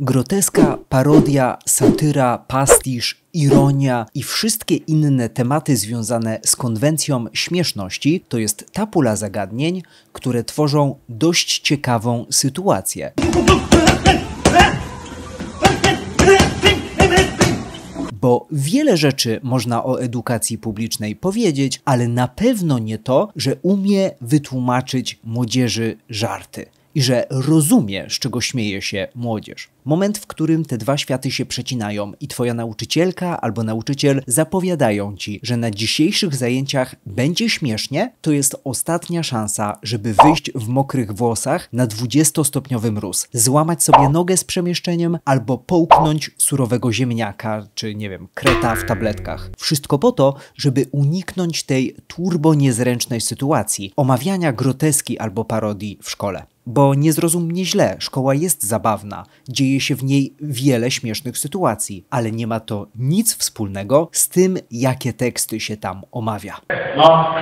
Groteska, parodia, satyra, pastisz, ironia i wszystkie inne tematy związane z konwencją śmieszności to jest ta pula zagadnień, które tworzą dość ciekawą sytuację. bo wiele rzeczy można o edukacji publicznej powiedzieć, ale na pewno nie to, że umie wytłumaczyć młodzieży żarty i że rozumie, z czego śmieje się młodzież. Moment, w którym te dwa światy się przecinają i twoja nauczycielka albo nauczyciel zapowiadają ci, że na dzisiejszych zajęciach będzie śmiesznie, to jest ostatnia szansa, żeby wyjść w mokrych włosach na 20-stopniowy mróz, złamać sobie nogę z przemieszczeniem albo połknąć surowego ziemniaka czy nie wiem, kreta w tabletkach. Wszystko po to, żeby uniknąć tej turbo niezręcznej sytuacji, omawiania groteski albo parodii w szkole. Bo nie zrozum mnie źle, szkoła jest zabawna, dzieje dzieje się w niej wiele śmiesznych sytuacji, ale nie ma to nic wspólnego z tym, jakie teksty się tam omawia. No.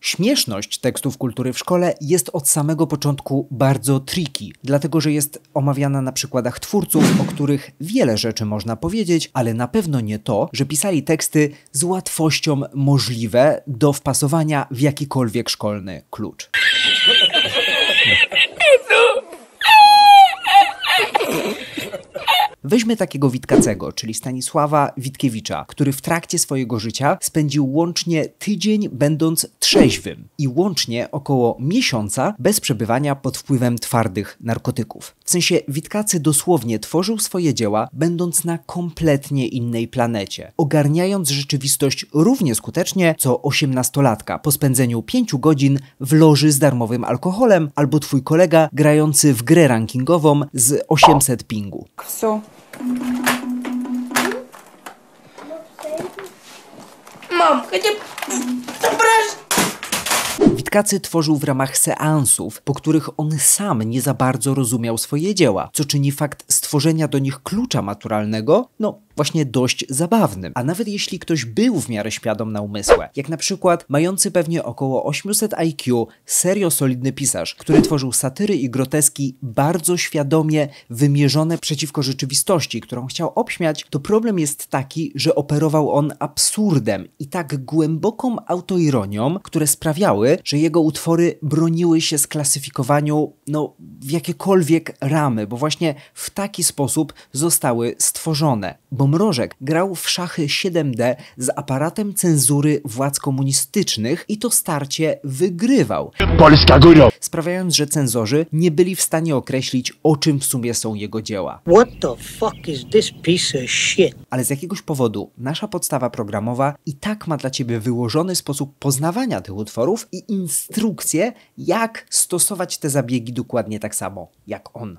Śmieszność tekstów kultury w szkole jest od samego początku bardzo tricky, dlatego że jest omawiana na przykładach twórców, o których wiele rzeczy można powiedzieć, ale na pewno nie to, że pisali teksty z łatwością możliwe do wpasowania w jakikolwiek szkolny klucz. Weźmy takiego Witkacego, czyli Stanisława Witkiewicza, który w trakcie swojego życia spędził łącznie tydzień będąc trzeźwym i łącznie około miesiąca bez przebywania pod wpływem twardych narkotyków. W sensie Witkacy dosłownie tworzył swoje dzieła, będąc na kompletnie innej planecie, ogarniając rzeczywistość równie skutecznie co osiemnastolatka po spędzeniu pięciu godzin w loży z darmowym alkoholem albo twój kolega grający w grę rankingową z 800 pingu. Mam, nie... Przepraszam! Witkacy tworzył w ramach seansów, po których on sam nie za bardzo rozumiał swoje dzieła, co czyni fakt stworzenia do nich klucza maturalnego, no właśnie dość zabawnym. A nawet jeśli ktoś był w miarę świadom na umysłe, jak na przykład mający pewnie około 800 IQ, serio solidny pisarz, który tworzył satyry i groteski bardzo świadomie wymierzone przeciwko rzeczywistości, którą chciał obśmiać, to problem jest taki, że operował on absurdem i tak głęboką autoironią, które sprawiały, że jego utwory broniły się sklasyfikowaniu no, w jakiekolwiek ramy, bo właśnie w taki sposób zostały stworzone. Bo Mrożek grał w szachy 7D z aparatem cenzury władz komunistycznych i to starcie wygrywał. Polska góra! Sprawiając, że cenzorzy nie byli w stanie określić, o czym w sumie są jego dzieła. What the fuck is this piece of shit? Ale z jakiegoś powodu nasza podstawa programowa i tak ma dla ciebie wyłożony sposób poznawania tych utworów i instrukcje, jak stosować te zabiegi dokładnie tak samo jak on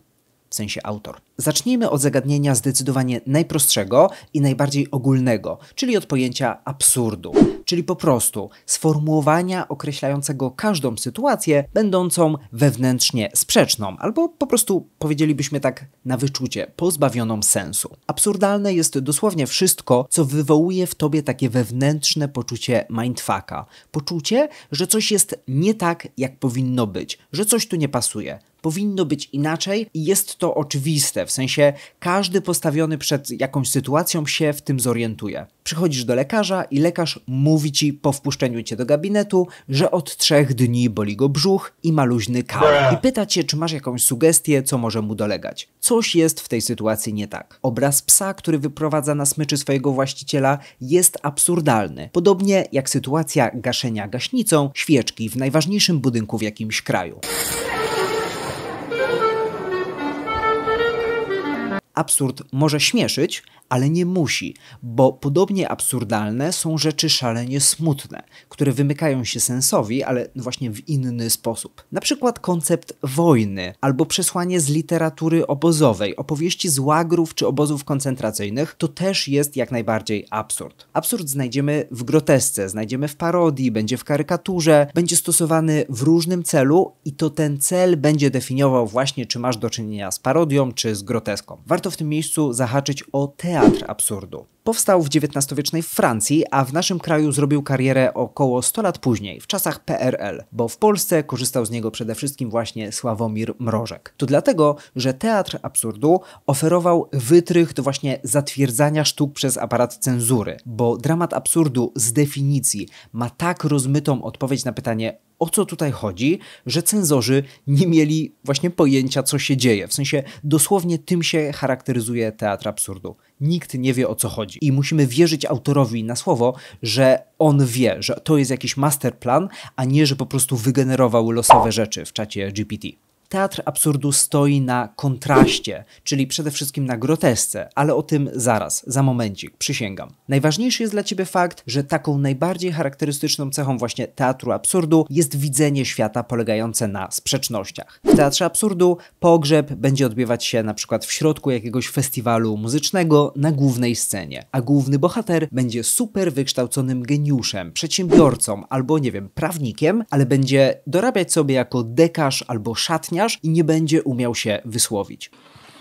w sensie autor. Zacznijmy od zagadnienia zdecydowanie najprostszego i najbardziej ogólnego, czyli od pojęcia absurdu, czyli po prostu sformułowania określającego każdą sytuację będącą wewnętrznie sprzeczną, albo po prostu powiedzielibyśmy tak na wyczucie, pozbawioną sensu. Absurdalne jest dosłownie wszystko, co wywołuje w tobie takie wewnętrzne poczucie mindfucka. Poczucie, że coś jest nie tak, jak powinno być, że coś tu nie pasuje powinno być inaczej i jest to oczywiste, w sensie każdy postawiony przed jakąś sytuacją się w tym zorientuje. Przychodzisz do lekarza i lekarz mówi ci po wpuszczeniu cię do gabinetu, że od trzech dni boli go brzuch i ma luźny kał. I pyta cię, czy masz jakąś sugestię, co może mu dolegać. Coś jest w tej sytuacji nie tak. Obraz psa, który wyprowadza na smyczy swojego właściciela, jest absurdalny. Podobnie jak sytuacja gaszenia gaśnicą świeczki w najważniejszym budynku w jakimś kraju. absurd może śmieszyć, ale nie musi, bo podobnie absurdalne są rzeczy szalenie smutne, które wymykają się sensowi, ale właśnie w inny sposób. Na przykład koncept wojny albo przesłanie z literatury obozowej, opowieści z łagrów czy obozów koncentracyjnych, to też jest jak najbardziej absurd. Absurd znajdziemy w grotesce, znajdziemy w parodii, będzie w karykaturze, będzie stosowany w różnym celu i to ten cel będzie definiował właśnie, czy masz do czynienia z parodią, czy z groteską. Warto w tym miejscu zahaczyć o te. teatr absurdu Powstał w XIX-wiecznej Francji, a w naszym kraju zrobił karierę około 100 lat później, w czasach PRL, bo w Polsce korzystał z niego przede wszystkim właśnie Sławomir Mrożek. To dlatego, że teatr absurdu oferował wytrych do właśnie zatwierdzania sztuk przez aparat cenzury, bo dramat absurdu z definicji ma tak rozmytą odpowiedź na pytanie, o co tutaj chodzi, że cenzorzy nie mieli właśnie pojęcia, co się dzieje. W sensie dosłownie tym się charakteryzuje teatr absurdu. Nikt nie wie o co chodzi. I musimy wierzyć autorowi na słowo, że on wie, że to jest jakiś masterplan, a nie, że po prostu wygenerował losowe rzeczy w czacie GPT. Teatr absurdu stoi na kontraście, czyli przede wszystkim na grotesce, ale o tym zaraz, za momencik, przysięgam. Najważniejszy jest dla ciebie fakt, że taką najbardziej charakterystyczną cechą właśnie teatru absurdu jest widzenie świata polegające na sprzecznościach. W teatrze absurdu pogrzeb będzie odbywać się na przykład w środku jakiegoś festiwalu muzycznego na głównej scenie, a główny bohater będzie super wykształconym geniuszem, przedsiębiorcą albo nie wiem, prawnikiem, ale będzie dorabiać sobie jako dekarz albo szatnik i nie będzie umiał się wysłowić.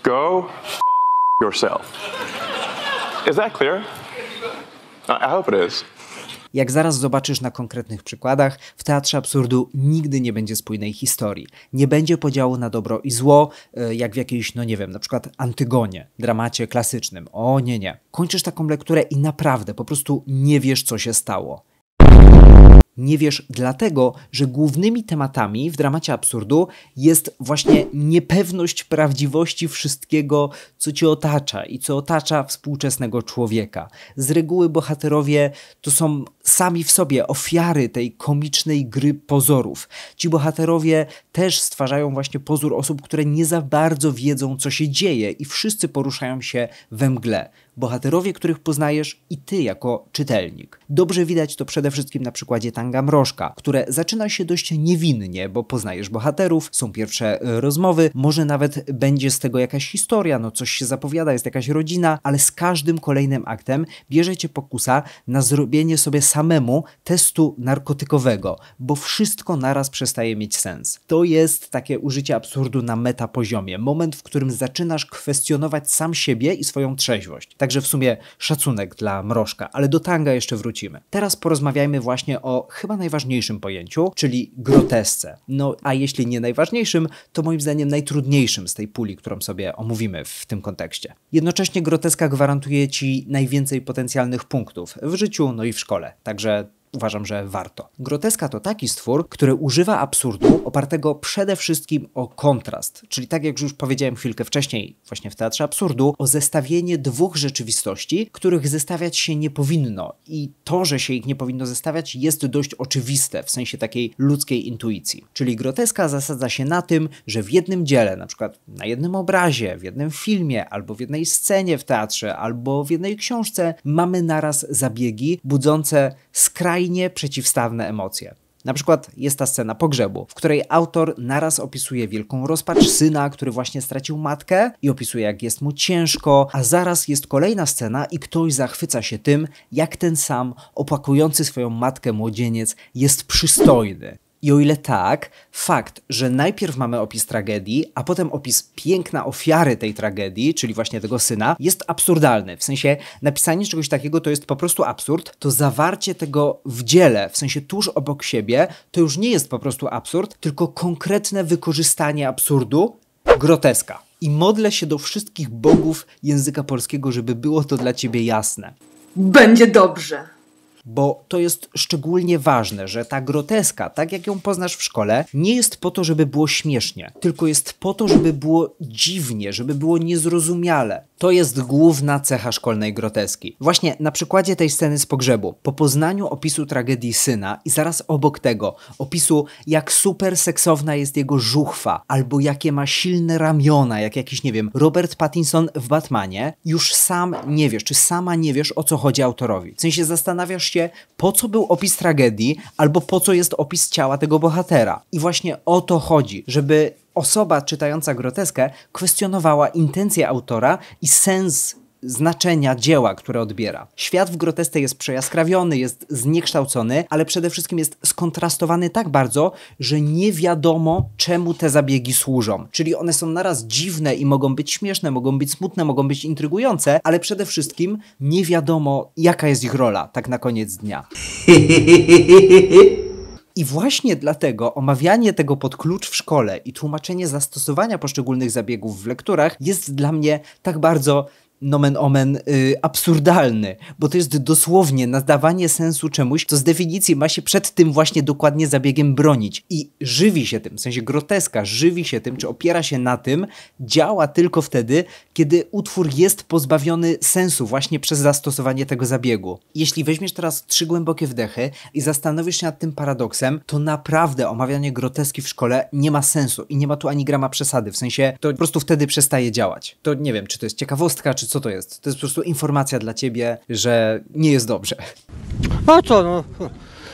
Go f- yourself. Is that clear? I hope it is. Jak zaraz zobaczysz na konkretnych przykładach, w teatrze absurdu nigdy nie będzie spójnej historii. Nie będzie podziału na dobro i zło, e, jak w jakiejś, no nie wiem, na przykład Antygonie, dramacie klasycznym. O nie, nie. Kończysz taką lekturę i naprawdę po prostu nie wiesz, co się stało. Nie wiesz dlatego, że głównymi tematami w dramacie absurdu jest właśnie niepewność prawdziwości wszystkiego, co ci otacza i co otacza współczesnego człowieka. Z reguły bohaterowie to są sami w sobie ofiary tej komicznej gry pozorów. Ci bohaterowie też stwarzają właśnie pozór osób, które nie za bardzo wiedzą, co się dzieje i wszyscy poruszają się we mgle bohaterowie, których poznajesz i ty jako czytelnik. Dobrze widać to przede wszystkim na przykładzie Tanga Mrożka, które zaczyna się dość niewinnie, bo poznajesz bohaterów, są pierwsze e, rozmowy, może nawet będzie z tego jakaś historia, no coś się zapowiada, jest jakaś rodzina, ale z każdym kolejnym aktem bierze cię pokusa na zrobienie sobie samemu testu narkotykowego, bo wszystko naraz przestaje mieć sens. To jest takie użycie absurdu na metapoziomie, moment, w którym zaczynasz kwestionować sam siebie i swoją trzeźwość. Tak Także w sumie szacunek dla mrożka, ale do tanga jeszcze wrócimy. Teraz porozmawiajmy właśnie o chyba najważniejszym pojęciu, czyli grotesce. No a jeśli nie najważniejszym, to moim zdaniem najtrudniejszym z tej puli, którą sobie omówimy w tym kontekście. Jednocześnie groteska gwarantuje ci najwięcej potencjalnych punktów w życiu, no i w szkole. Także uważam, że warto. Groteska to taki stwór, który używa absurdu opartego przede wszystkim o kontrast, czyli tak jak już powiedziałem chwilkę wcześniej, właśnie w teatrze absurdu, o zestawienie dwóch rzeczywistości, których zestawiać się nie powinno. I to, że się ich nie powinno zestawiać, jest dość oczywiste w sensie takiej ludzkiej intuicji. Czyli groteska zasadza się na tym, że w jednym dziele, na przykład na jednym obrazie, w jednym filmie, albo w jednej scenie w teatrze, albo w jednej książce, mamy naraz zabiegi budzące skrajne skrajnie przeciwstawne emocje. Na przykład jest ta scena pogrzebu, w której autor naraz opisuje wielką rozpacz syna, który właśnie stracił matkę i opisuje jak jest mu ciężko, a zaraz jest kolejna scena i ktoś zachwyca się tym, jak ten sam opłakujący swoją matkę młodzieniec jest przystojny. I o ile tak, fakt, że najpierw mamy opis tragedii, a potem opis piękna ofiary tej tragedii, czyli właśnie tego syna, jest absurdalny. W sensie napisanie czegoś takiego to jest po prostu absurd, to zawarcie tego w dziele, w sensie tuż obok siebie, to już nie jest po prostu absurd, tylko konkretne wykorzystanie absurdu, groteska. I modlę się do wszystkich bogów języka polskiego, żeby było to dla ciebie jasne. Będzie dobrze bo to jest szczególnie ważne, że ta groteska, tak jak ją poznasz w szkole, nie jest po to, żeby było śmiesznie, tylko jest po to, żeby było dziwnie, żeby było niezrozumiale. To jest główna cecha szkolnej groteski. Właśnie na przykładzie tej sceny z pogrzebu, po poznaniu opisu tragedii syna i zaraz obok tego opisu, jak super seksowna jest jego żuchwa, albo jakie ma silne ramiona, jak jakiś, nie wiem, Robert Pattinson w Batmanie, już sam nie wiesz, czy sama nie wiesz, o co chodzi autorowi. W sensie zastanawiasz się, się, po co był opis tragedii, albo po co jest opis ciała tego bohatera. I właśnie o to chodzi, żeby osoba czytająca groteskę kwestionowała intencje autora i sens znaczenia dzieła, które odbiera. Świat w grotesce jest przejaskrawiony, jest zniekształcony, ale przede wszystkim jest skontrastowany tak bardzo, że nie wiadomo, czemu te zabiegi służą. Czyli one są naraz dziwne i mogą być śmieszne, mogą być smutne, mogą być intrygujące, ale przede wszystkim nie wiadomo, jaka jest ich rola, tak na koniec dnia. I właśnie dlatego omawianie tego pod klucz w szkole i tłumaczenie zastosowania poszczególnych zabiegów w lekturach jest dla mnie tak bardzo nomen omen y, absurdalny, bo to jest dosłownie nadawanie sensu czemuś, co z definicji ma się przed tym właśnie dokładnie zabiegiem bronić. I żywi się tym, w sensie groteska, żywi się tym, czy opiera się na tym, działa tylko wtedy, kiedy utwór jest pozbawiony sensu właśnie przez zastosowanie tego zabiegu. Jeśli weźmiesz teraz trzy głębokie wdechy i zastanowisz się nad tym paradoksem, to naprawdę omawianie groteski w szkole nie ma sensu i nie ma tu ani grama przesady, w sensie to po prostu wtedy przestaje działać. To nie wiem, czy to jest ciekawostka, czy co to jest? To jest po prostu informacja dla ciebie, że nie jest dobrze. A co no?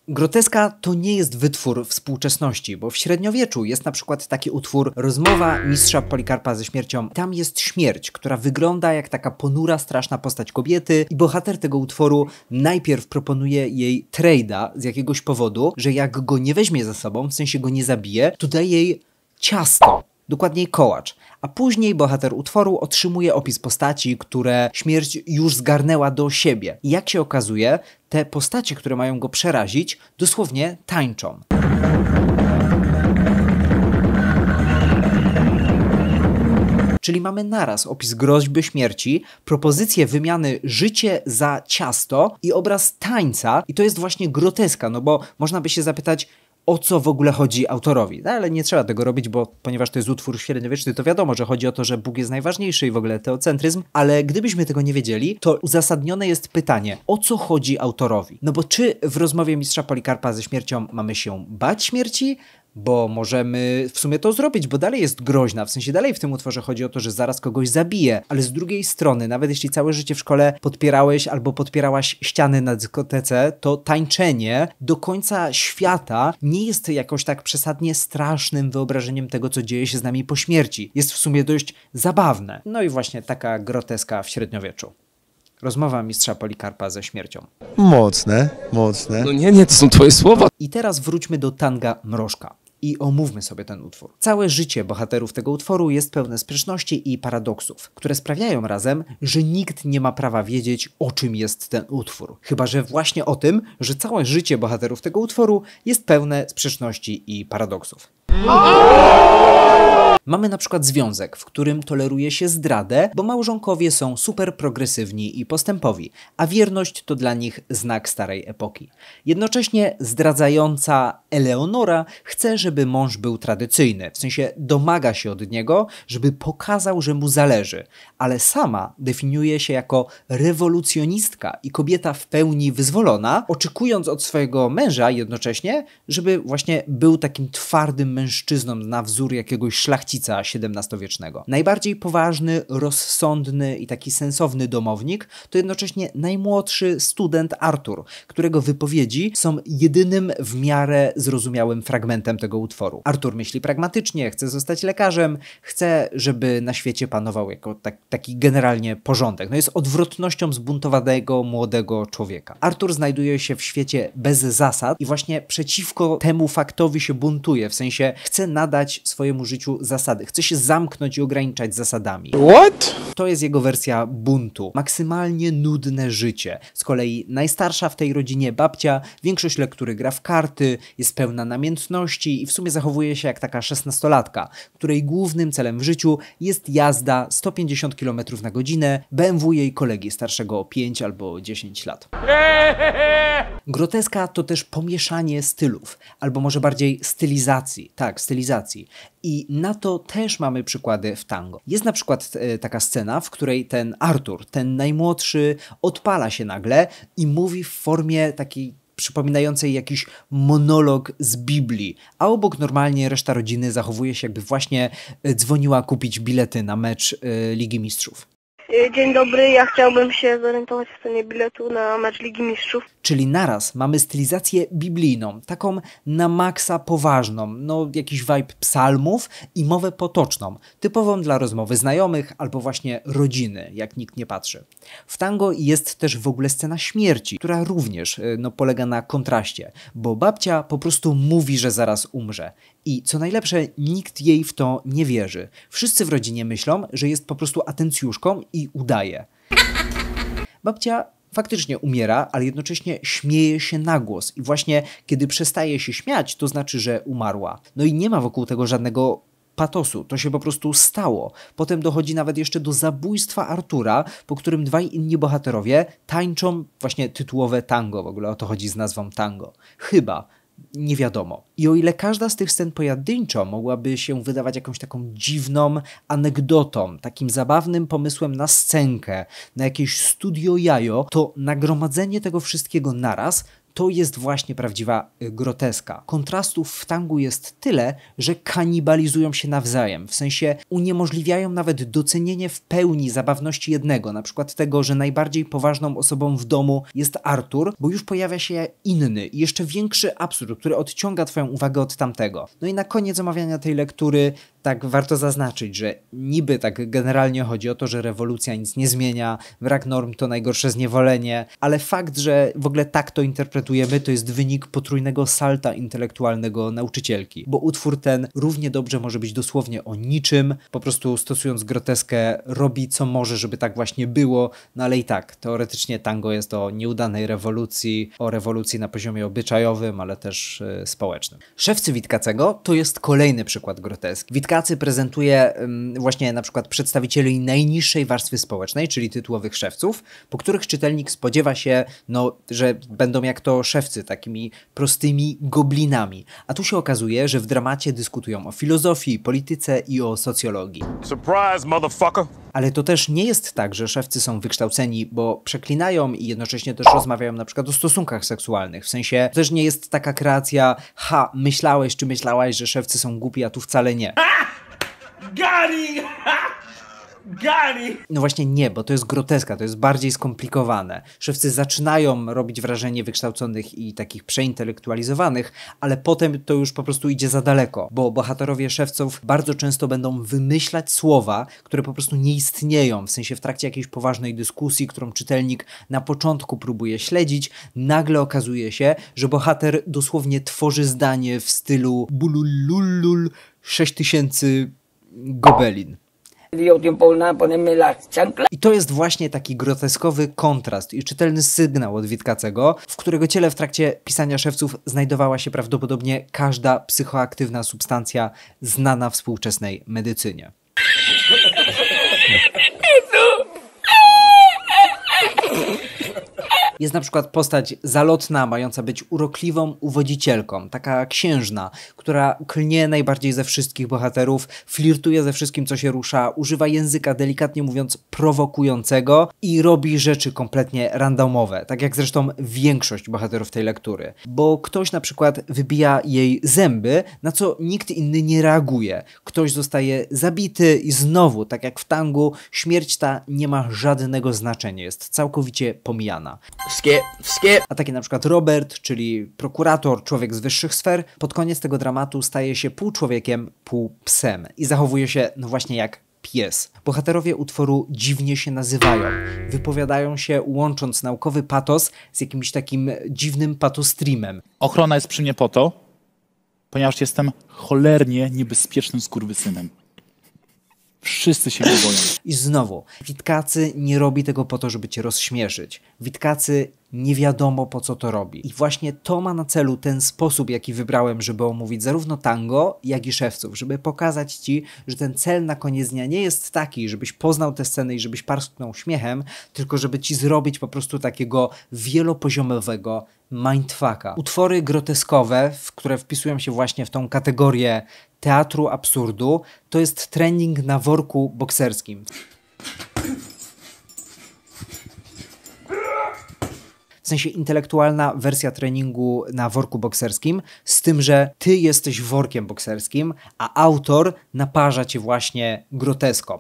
Groteska to nie jest wytwór współczesności, bo w średniowieczu jest na przykład taki utwór Rozmowa mistrza Polikarpa ze śmiercią. Tam jest śmierć, która wygląda jak taka ponura, straszna postać kobiety i bohater tego utworu najpierw proponuje jej trade z jakiegoś powodu, że jak go nie weźmie za sobą, w sensie go nie zabije, to daje jej ciasto dokładniej kołacz, a później bohater utworu otrzymuje opis postaci, które śmierć już zgarnęła do siebie. I jak się okazuje, te postacie, które mają go przerazić, dosłownie tańczą. czyli mamy naraz opis groźby śmierci, propozycję wymiany życie za ciasto i obraz tańca. I to jest właśnie groteska, no bo można by się zapytać, o co w ogóle chodzi autorowi. No, ale nie trzeba tego robić, bo ponieważ to jest utwór średniowieczny, to wiadomo, że chodzi o to, że Bóg jest najważniejszy i w ogóle teocentryzm, ale gdybyśmy tego nie wiedzieli, to uzasadnione jest pytanie, o co chodzi autorowi? No bo czy w rozmowie mistrza Polikarpa ze śmiercią mamy się bać śmierci? bo możemy w sumie to zrobić, bo dalej jest groźna, w sensie dalej w tym utworze chodzi o to, że zaraz kogoś zabije, ale z drugiej strony, nawet jeśli całe życie w szkole podpierałeś albo podpierałaś ściany na dyskotece, to tańczenie do końca świata nie jest jakoś tak przesadnie strasznym wyobrażeniem tego, co dzieje się z nami po śmierci. Jest w sumie dość zabawne. No i właśnie taka groteska w średniowieczu. Rozmowa mistrza Polikarpa ze śmiercią. Mocne, mocne. No nie, nie, to są twoje słowa. I teraz wróćmy do tanga Mrożka i omówmy sobie ten utwór. Całe życie bohaterów tego utworu jest pełne sprzeczności i paradoksów, które sprawiają razem, że nikt nie ma prawa wiedzieć, o czym jest ten utwór. Chyba, że właśnie o tym, że całe życie bohaterów tego utworu jest pełne sprzeczności i paradoksów. Mamy na przykład związek, w którym toleruje się zdradę, bo małżonkowie są super progresywni i postępowi, a wierność to dla nich znak starej epoki. Jednocześnie zdradzająca Eleonora chce, żeby mąż był tradycyjny, w sensie domaga się od niego, żeby pokazał, że mu zależy, ale sama definiuje się jako rewolucjonistka i kobieta w pełni wyzwolona, oczekując od swojego męża jednocześnie, żeby właśnie był takim twardym mężczyzną na wzór jakiegoś szlachcica szlachcica XVII-wiecznego. Najbardziej poważny, rozsądny i taki sensowny domownik to jednocześnie najmłodszy student Artur, którego wypowiedzi są jedynym w miarę zrozumiałym fragmentem tego utworu. Artur myśli pragmatycznie, chce zostać lekarzem, chce, żeby na świecie panował jako tak, taki generalnie porządek. No jest odwrotnością zbuntowanego młodego człowieka. Artur znajduje się w świecie bez zasad i właśnie przeciwko temu faktowi się buntuje, w sensie chce nadać swojemu życiu zasady zasady. Chce się zamknąć i ograniczać zasadami. What? To jest jego wersja buntu. Maksymalnie nudne życie. Z kolei najstarsza w tej rodzinie babcia, większość lektury gra w karty, jest pełna namiętności i w sumie zachowuje się jak taka szesnastolatka, której głównym celem w życiu jest jazda 150 km na godzinę BMW jej kolegi starszego o 5 albo 10 lat. Groteska to też pomieszanie stylów, albo może bardziej stylizacji. Tak, stylizacji. I na to też mamy przykłady w tango. Jest na przykład e, taka scena, w której ten Artur, ten najmłodszy, odpala się nagle i mówi w formie takiej przypominającej jakiś monolog z Biblii, a obok normalnie reszta rodziny zachowuje się jakby właśnie e, dzwoniła kupić bilety na mecz e, Ligi Mistrzów. Y, dzień dobry, ja chciałbym się zorientować w cenie biletu na mecz Ligi Mistrzów. Czyli naraz mamy stylizację biblijną, taką na maksa poważną, no jakiś vibe psalmów i mowę potoczną, typową dla rozmowy znajomych albo właśnie rodziny, jak nikt nie patrzy. W tango jest też w ogóle scena śmierci, która również y, no, polega na kontraście, bo babcia po prostu mówi, że zaraz umrze. I co najlepsze, nikt jej w to nie wierzy. Wszyscy w rodzinie myślą, że jest po prostu atencjuszką i udaje. Babcia faktycznie umiera, ale jednocześnie śmieje się na głos. I właśnie kiedy przestaje się śmiać, to znaczy, że umarła. No i nie ma wokół tego żadnego patosu. To się po prostu stało. Potem dochodzi nawet jeszcze do zabójstwa Artura, po którym dwaj inni bohaterowie tańczą właśnie tytułowe tango. W ogóle o to chodzi z nazwą tango. Chyba nie wiadomo. I o ile każda z tych scen pojedynczo mogłaby się wydawać jakąś taką dziwną anegdotą, takim zabawnym pomysłem na scenkę, na jakieś studio jajo, to nagromadzenie tego wszystkiego naraz to jest właśnie prawdziwa y, groteska. Kontrastów w tangu jest tyle, że kanibalizują się nawzajem, w sensie uniemożliwiają nawet docenienie w pełni zabawności jednego, na przykład tego, że najbardziej poważną osobą w domu jest Artur, bo już pojawia się inny jeszcze większy absurd, który odciąga twoją uwagę od tamtego. No i na koniec omawiania tej lektury tak warto zaznaczyć, że niby tak generalnie chodzi o to, że rewolucja nic nie zmienia, brak norm to najgorsze zniewolenie, ale fakt, że w ogóle tak to interpretujemy, to jest wynik potrójnego salta intelektualnego nauczycielki, bo utwór ten równie dobrze może być dosłownie o niczym, po prostu stosując groteskę robi co może, żeby tak właśnie było, no ale i tak, teoretycznie tango jest o nieudanej rewolucji, o rewolucji na poziomie obyczajowym, ale też yy, społecznym. Szewcy Witkacego to jest kolejny przykład groteski. Witka pracy prezentuje właśnie na przykład przedstawicieli najniższej warstwy społecznej, czyli tytułowych szewców, po których czytelnik spodziewa się, no, że będą jak to szewcy, takimi prostymi goblinami. A tu się okazuje, że w dramacie dyskutują o filozofii, polityce i o socjologii. Surprise, motherfucker! ale to też nie jest tak, że szewcy są wykształceni, bo przeklinają i jednocześnie też rozmawiają na przykład o stosunkach seksualnych. W sensie też nie jest taka kreacja, ha, myślałeś czy myślałaś, że szewcy są głupi, a tu wcale nie. Ha! Gary! Ha! Gary! No właśnie nie, bo to jest groteska, to jest bardziej skomplikowane. Szewcy zaczynają robić wrażenie wykształconych i takich przeintelektualizowanych, ale potem to już po prostu idzie za daleko, bo bohaterowie szewców bardzo często będą wymyślać słowa, które po prostu nie istnieją, w sensie w trakcie jakiejś poważnej dyskusji, którą czytelnik na początku próbuje śledzić, nagle okazuje się, że bohater dosłownie tworzy zdanie w stylu bulululul 6000 gobelin. I to jest właśnie taki groteskowy kontrast i czytelny sygnał od Witkacego, w którego ciele w trakcie pisania szewców znajdowała się prawdopodobnie każda psychoaktywna substancja znana współczesnej medycynie. Jest na przykład postać zalotna, mająca być urokliwą uwodzicielką, taka księżna, która klnie najbardziej ze wszystkich bohaterów, flirtuje ze wszystkim, co się rusza, używa języka delikatnie mówiąc prowokującego i robi rzeczy kompletnie randomowe, tak jak zresztą większość bohaterów tej lektury. Bo ktoś na przykład wybija jej zęby, na co nikt inny nie reaguje. Ktoś zostaje zabity i znowu, tak jak w tangu, śmierć ta nie ma żadnego znaczenia, jest całkowicie pomijana skip, skip. A taki na przykład Robert, czyli prokurator, człowiek z wyższych sfer, pod koniec tego dramatu staje się pół człowiekiem, pół psem i zachowuje się no właśnie jak pies. Bohaterowie utworu dziwnie się nazywają, wypowiadają się łącząc naukowy patos z jakimś takim dziwnym patostreamem. Ochrona jest przy mnie po to, ponieważ jestem cholernie niebezpiecznym skurwysynem. Wszyscy się nie boją. I znowu, Witkacy nie robi tego po to, żeby cię rozśmieszyć. Witkacy nie wiadomo po co to robi. I właśnie to ma na celu ten sposób, jaki wybrałem, żeby omówić zarówno tango, jak i szewców, żeby pokazać ci, że ten cel na koniec dnia nie jest taki, żebyś poznał tę scenę i żebyś parsknął śmiechem, tylko żeby ci zrobić po prostu takiego wielopoziomowego mindfucka. Utwory groteskowe, w które wpisują się właśnie w tą kategorię teatru absurdu, to jest trening na worku bokserskim. w sensie intelektualna wersja treningu na worku bokserskim, z tym, że ty jesteś workiem bokserskim, a autor naparza cię właśnie groteską.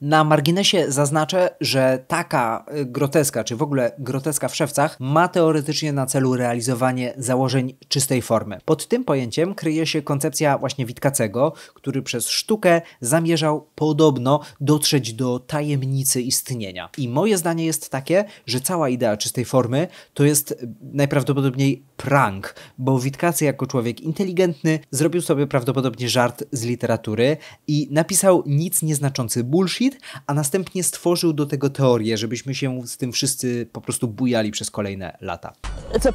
Na marginesie zaznaczę, że taka y, groteska, czy w ogóle groteska w szewcach, ma teoretycznie na celu realizowanie założeń czystej formy. Pod tym pojęciem kryje się koncepcja właśnie Witkacego, który przez sztukę zamierzał podobno dotrzeć do tajemnicy istnienia. I moje zdanie jest takie, że cała idea czystej formy to jest y, najprawdopodobniej prank, bo Witkacy jako człowiek inteligentny zrobił sobie prawdopodobnie żart z literatury i napisał nic nieznaczący bullshit, Buzzfeed, a następnie stworzył do tego teorię, żebyśmy się z tym wszyscy po prostu bujali przez kolejne lata.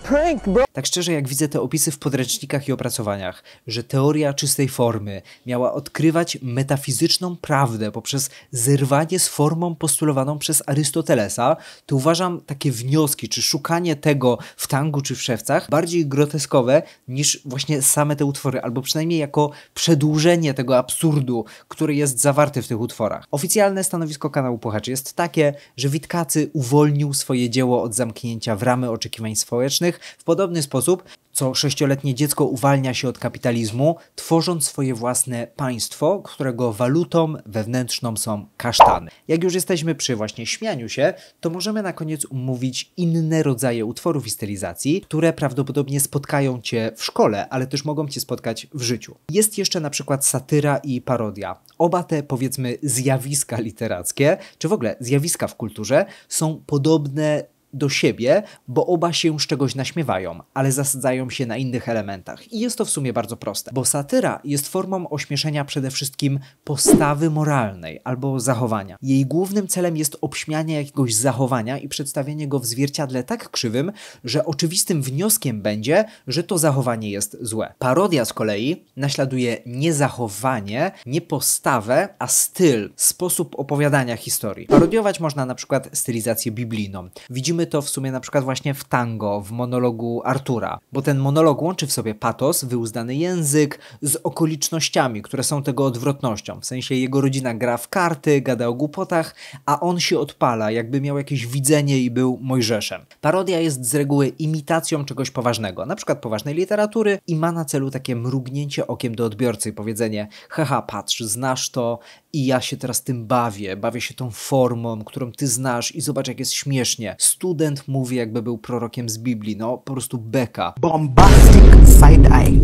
Prank, tak szczerze, jak widzę te opisy w podręcznikach i opracowaniach, że teoria czystej formy miała odkrywać metafizyczną prawdę poprzez zerwanie z formą postulowaną przez Arystotelesa, to uważam takie wnioski czy szukanie tego w tangu czy w szewcach bardziej groteskowe niż właśnie same te utwory, albo przynajmniej jako przedłużenie tego absurdu, który jest zawarty w tych utworach. Oficjalnie Oficjalne stanowisko kanału Puchacz jest takie, że Witkacy uwolnił swoje dzieło od zamknięcia w ramy oczekiwań społecznych w podobny sposób, co sześcioletnie dziecko uwalnia się od kapitalizmu, tworząc swoje własne państwo, którego walutą wewnętrzną są kasztany. Jak już jesteśmy przy właśnie śmianiu się, to możemy na koniec umówić inne rodzaje utworów i stylizacji, które prawdopodobnie spotkają cię w szkole, ale też mogą cię spotkać w życiu. Jest jeszcze na przykład satyra i parodia. Oba te powiedzmy zjawiska literackie, czy w ogóle zjawiska w kulturze są podobne do siebie, bo oba się z czegoś naśmiewają, ale zasadzają się na innych elementach. I jest to w sumie bardzo proste, bo satyra jest formą ośmieszenia przede wszystkim postawy moralnej albo zachowania. Jej głównym celem jest obśmianie jakiegoś zachowania i przedstawienie go w zwierciadle tak krzywym, że oczywistym wnioskiem będzie, że to zachowanie jest złe. Parodia z kolei naśladuje nie zachowanie, nie postawę, a styl, sposób opowiadania historii. Parodiować można na przykład stylizację biblijną. Widzimy Widzimy to w sumie na przykład właśnie w tango, w monologu Artura, bo ten monolog łączy w sobie patos, wyuzdany język z okolicznościami, które są tego odwrotnością. W sensie jego rodzina gra w karty, gada o głupotach, a on się odpala, jakby miał jakieś widzenie i był Mojżeszem. Parodia jest z reguły imitacją czegoś poważnego, na przykład poważnej literatury i ma na celu takie mrugnięcie okiem do odbiorcy i powiedzenie haha, patrz, znasz to, i ja się teraz tym bawię, bawię się tą formą, którą ty znasz i zobacz jak jest śmiesznie. Student mówi jakby był prorokiem z Biblii, no po prostu beka. Bombastic side-eye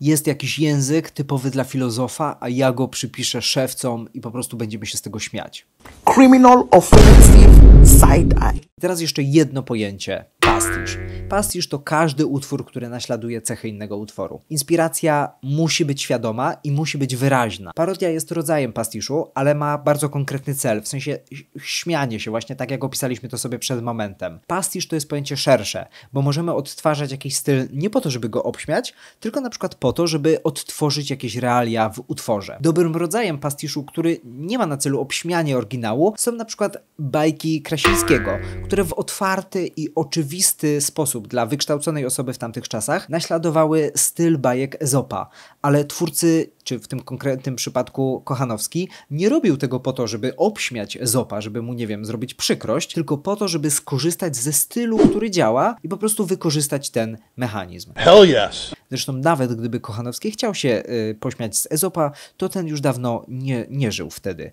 jest jakiś język typowy dla filozofa, a ja go przypiszę szewcom i po prostu będziemy się z tego śmiać. Criminal offensive side eye. Teraz jeszcze jedno pojęcie pastisz. Pastisz to każdy utwór, który naśladuje cechy innego utworu. Inspiracja musi być świadoma i musi być wyraźna. Parodia jest rodzajem pastiszu, ale ma bardzo konkretny cel, w sensie śmianie się, właśnie tak jak opisaliśmy to sobie przed momentem. Pastisz to jest pojęcie szersze, bo możemy odtwarzać jakiś styl nie po to, żeby go obśmiać, tylko na przykład po to, żeby odtworzyć jakieś realia w utworze. Dobrym rodzajem pastiszu, który nie ma na celu obśmianie oryginału, są na przykład bajki Krasińskiego, które w otwarty i oczywisty oczywisty sposób dla wykształconej osoby w tamtych czasach naśladowały styl bajek Ezopa, ale twórcy, czy w tym konkretnym przypadku Kochanowski, nie robił tego po to, żeby obśmiać Ezopa, żeby mu, nie wiem, zrobić przykrość, tylko po to, żeby skorzystać ze stylu, który działa i po prostu wykorzystać ten mechanizm. Hell yes! Zresztą nawet gdyby Kochanowski chciał się y, pośmiać z Ezopa, to ten już dawno nie, nie żył wtedy.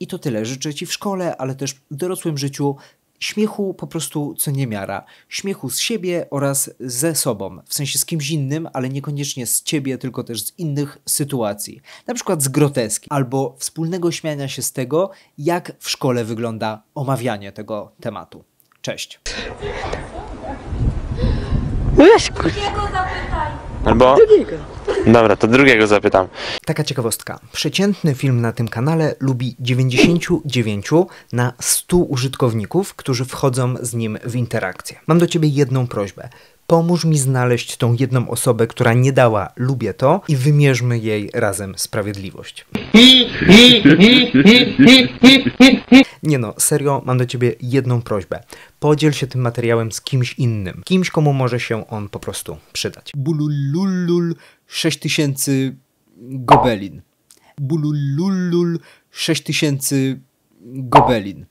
I to tyle. Życzę Ci w szkole, ale też w dorosłym życiu Śmiechu po prostu co niemiara. Śmiechu z siebie oraz ze sobą, w sensie z kimś innym, ale niekoniecznie z ciebie, tylko też z innych sytuacji. Na przykład z groteski, albo wspólnego śmiania się z tego, jak w szkole wygląda omawianie tego tematu. Cześć. No bo... Dobra, to drugiego zapytam. Taka ciekawostka. Przeciętny film na tym kanale lubi 99 na 100 użytkowników, którzy wchodzą z nim w interakcję. Mam do ciebie jedną prośbę. Pomóż mi znaleźć tą jedną osobę, która nie dała lubię to i wymierzmy jej razem sprawiedliwość. Nie no, serio, mam do ciebie jedną prośbę podziel się tym materiałem z kimś innym, kimś komu może się on po prostu przydać. Bulululul 6000 gobelin. Bulululul 6000 gobelin.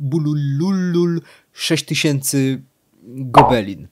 Bulululul 6000 gobelin.